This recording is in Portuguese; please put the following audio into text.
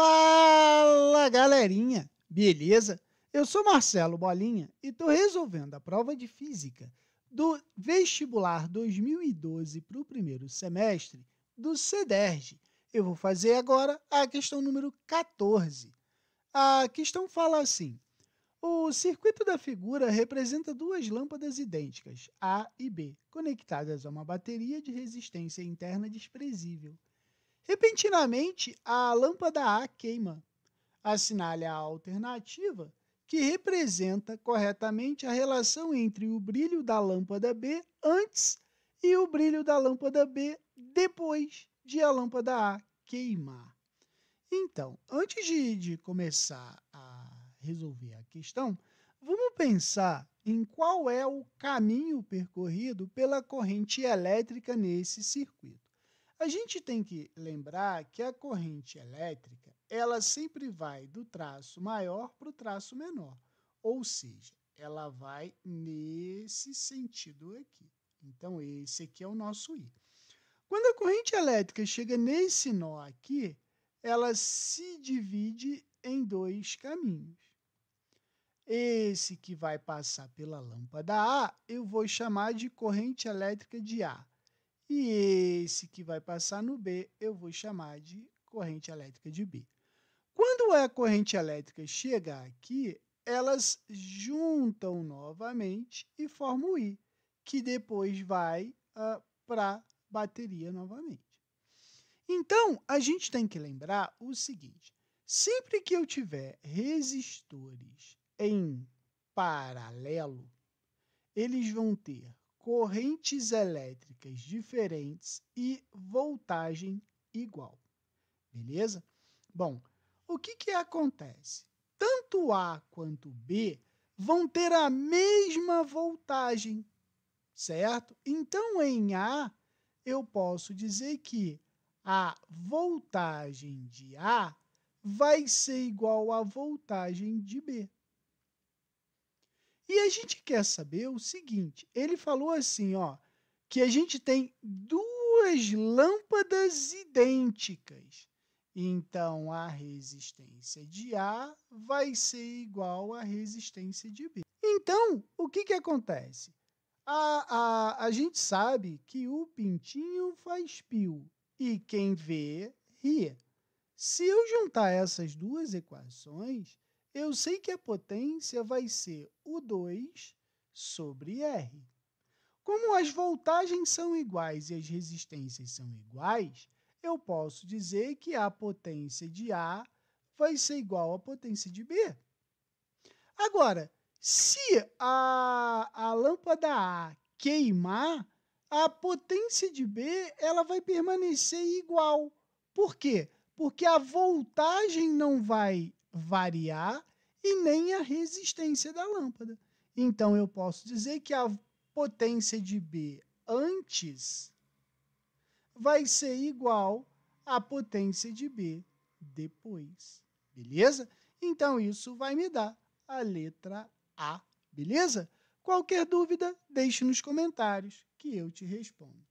Fala galerinha, beleza? Eu sou Marcelo Bolinha e estou resolvendo a prova de física do vestibular 2012 para o primeiro semestre do CEDERJ. Eu vou fazer agora a questão número 14. A questão fala assim: o circuito da figura representa duas lâmpadas idênticas, A e B, conectadas a uma bateria de resistência interna desprezível. Repentinamente, a lâmpada A queima. Assinale a alternativa que representa corretamente a relação entre o brilho da lâmpada B antes e o brilho da lâmpada B depois de a lâmpada A queimar. Então, antes de, de começar a resolver a questão, vamos pensar em qual é o caminho percorrido pela corrente elétrica nesse circuito. A gente tem que lembrar que a corrente elétrica ela sempre vai do traço maior para o traço menor, ou seja, ela vai nesse sentido aqui. Então, esse aqui é o nosso I. Quando a corrente elétrica chega nesse nó aqui, ela se divide em dois caminhos. Esse que vai passar pela lâmpada A, eu vou chamar de corrente elétrica de A. E esse que vai passar no B, eu vou chamar de corrente elétrica de B. Quando a corrente elétrica chega aqui, elas juntam novamente e formam o I, que depois vai uh, ah, para a bateria novamente. Então, a gente tem que lembrar o seguinte: sempre que eu tiver resistores em paralelo, eles vão ter correntes elétricas diferentes e voltagem igual. Beleza? Bom, o que, que acontece? Tanto A quanto B vão ter a mesma voltagem, certo? Então, em A, eu posso dizer que a voltagem de A vai ser igual à voltagem de B. E a gente quer saber o seguinte: ele falou assim, ó, que a gente tem duas lâmpadas idênticas. Então a resistência de A vai ser igual à resistência de B. Então, o que, que acontece? A, a, a gente sabe que o pintinho faz pio e quem vê, ria. Se eu juntar essas duas equações, eu sei que a potência vai ser o 2 sobre R. Como as voltagens são iguais e as resistências são iguais, eu posso dizer que a potência de A vai ser igual à potência de B. Agora, se a, a lâmpada A queimar, a potência de B ela vai permanecer igual. Por quê? Porque a voltagem não vai variar e nem a resistência da lâmpada. Então eu posso dizer que a potência de B antes vai ser igual à potência de B depois. Beleza? Então isso vai me dar a letra A, beleza? Qualquer dúvida, deixe nos comentários que eu te respondo.